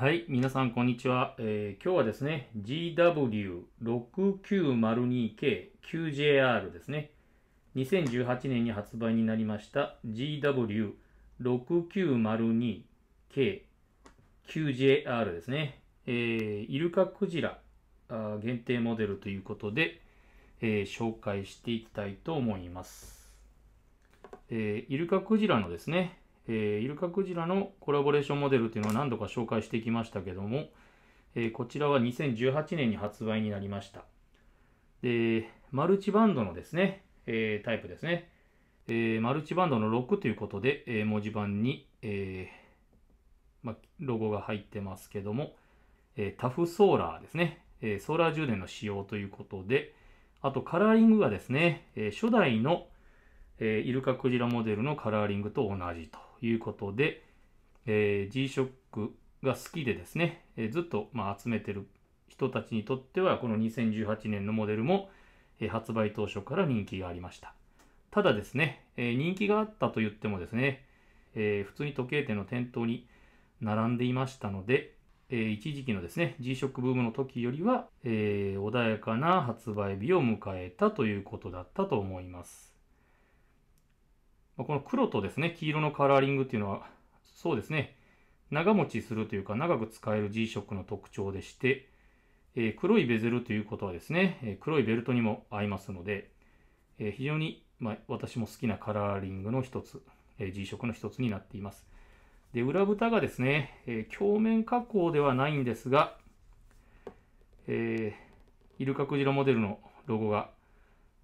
はい、皆さんこんにちは。えー、今日はですね、GW6902K9JR ですね。2018年に発売になりました GW6902K9JR ですね。えー、イルカクジラ限定モデルということで、えー、紹介していきたいと思います。えー、イルカクジラのですね、えー、イルカクジラのコラボレーションモデルというのは何度か紹介してきましたけども、えー、こちらは2018年に発売になりました。で、マルチバンドのですね、えー、タイプですね。えマルチバンドの6ということで、え文字盤に、えま、ロゴが入ってますけども、えタフソーラーですね、えソーラー充電の使用ということで、あとカラーリングがですね、え初代の、えイルカクジラモデルのカラーリングと同じと。いうことで、えー、G-SHOCK が好きでですね、えー、ずっと、まあ、集めてる人たちにとっては、この2018年のモデルも、えー、発売当初から人気がありました。ただですね、えー、人気があったと言ってもですね、え普通に時計店の店頭に並んでいましたので、え一時期のですね、G-SHOCK ブームの時よりは、え穏やかな発売日を迎えたということだったと思います。この黒とですね、黄色のカラーリングっていうのは、そうですね、長持ちするというか長く使える G-SHOCK の特徴でして、えー、黒いベゼルということはですね、えー、黒いベルトにも合いますので、えー、非常に、まあ、私も好きなカラーリングの一つ、えー、G-SHOCK の一つになっています。で、裏蓋がですね、えー、鏡面加工ではないんですが、えー、イルカクジラモデルのロゴが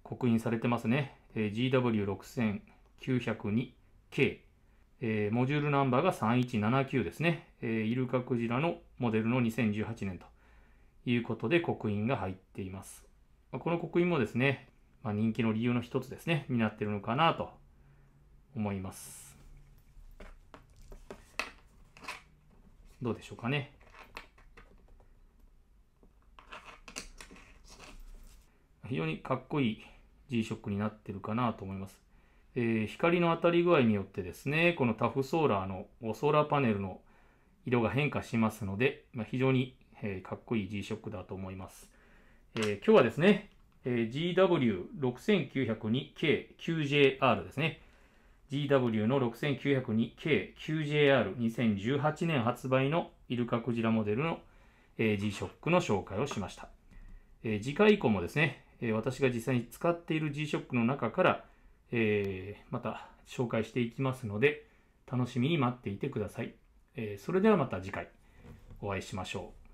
刻印されてますね。えー、902K、えー、モジュールナンバーが3179ですね、えー、イルカクジラのモデルの2018年ということで刻印が入っています。まあ、この刻印もですね、まあ、人気の理由の一つですね、になってるのかなと思います。どうでしょうかね。非常にかっこいい g ショックになってるかなと思います。えー、光の当たり具合によってですね、このタフソーラーの、ソーラーパネルの色が変化しますので、まあ、非常に、えー、かっこいい G-SHOCK だと思います。えー、今日はですね、え GW6902K9JR ですね。GW の 6902K9JR2018 年発売のイルカクジラモデルの、え G-SHOCK の紹介をしました。え次回以降もですね、え私が実際に使っている G-SHOCK の中から、えー、また紹介していきますので、楽しみに待っていてください。えー、それではまた次回お会いしましょう。